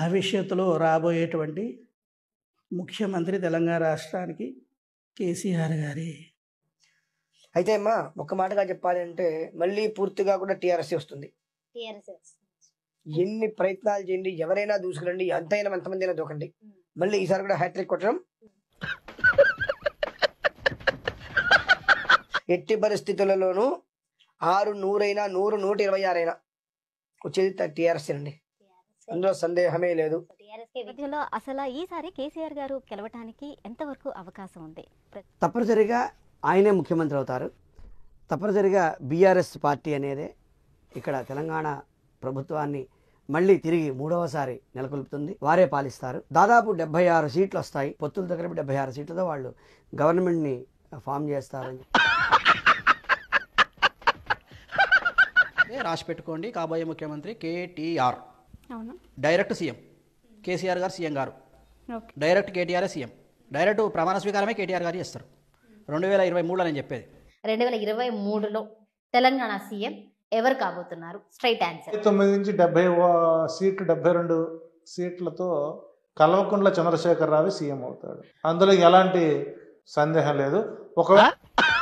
భవిష్యత్తులో రాబోయేటువంటి ముఖ్యమంత్రి తెలంగాణ రాష్ట్రానికి కేసీఆర్ గారి అయితే అమ్మా ఒక మాటగా చెప్పాలి అంటే మళ్ళీ పూర్తిగా కూడా టిఆర్ఎస్ వస్తుంది ఎన్ని ప్రయత్నాలు చేయండి ఎవరైనా దూసుకురండి ఎంతైనా ఎంతమంది అయినా దూకండి మళ్ళీ ఈసారి కూడా హ్యాట్రిక్ కొట్టడం ఎట్టి పరిస్థితులలోనూ ఆరు నూరైనా నూరు నూట ఇరవై ఆరైనా వచ్చేది టిఆర్ఎస్ అండి అందులో సందేహమే లేదు అసలు ఈసారి కేసీఆర్ గారు గెలవటానికి ఎంతవరకు అవకాశం ఉంది తప్పనిసరిగా ఆయనే ముఖ్యమంత్రి అవుతారు తప్పనిసరిగా బీఆర్ఎస్ పార్టీ అనేదే ఇక్కడ తెలంగాణ ప్రభుత్వాన్ని మళ్ళీ తిరిగి మూడవసారి నెలకొల్పుతుంది వారే పాలిస్తారు దాదాపు డెబ్బై ఆరు సీట్లు వస్తాయి పొత్తుల దగ్గర డెబ్బై ఆరు సీట్లతో వాళ్ళు గవర్నమెంట్ని ఫామ్ చేస్తారని రాసి పెట్టుకోండి కాబోయే ముఖ్యమంత్రి కేటీఆర్ డైరెక్ట్ సీఎం కేసీఆర్ గారు సీఎం గారు డైరెక్ట్ కేటీఆర్ సీఎం డైరెక్ట్ ప్రమాణ స్వీకారమే కేటీఆర్ గారు చేస్తారు రెండు వేల ఇరవై మూడులో నేను చెప్పేది రెండు వేల ఇరవై మూడులో తెలంగాణ సీఎం ఎవరు కాబోతున్నారు స్ట్రైట్ ఆన్సర్ తొమ్మిది నుంచి డెబ్బై సీట్లు డెబ్బై రెండు సీట్లతో చంద్రశేఖర్ రావు సీఎం అవుతాడు అందులో ఎలాంటి సందేహం లేదు ఒకవేళ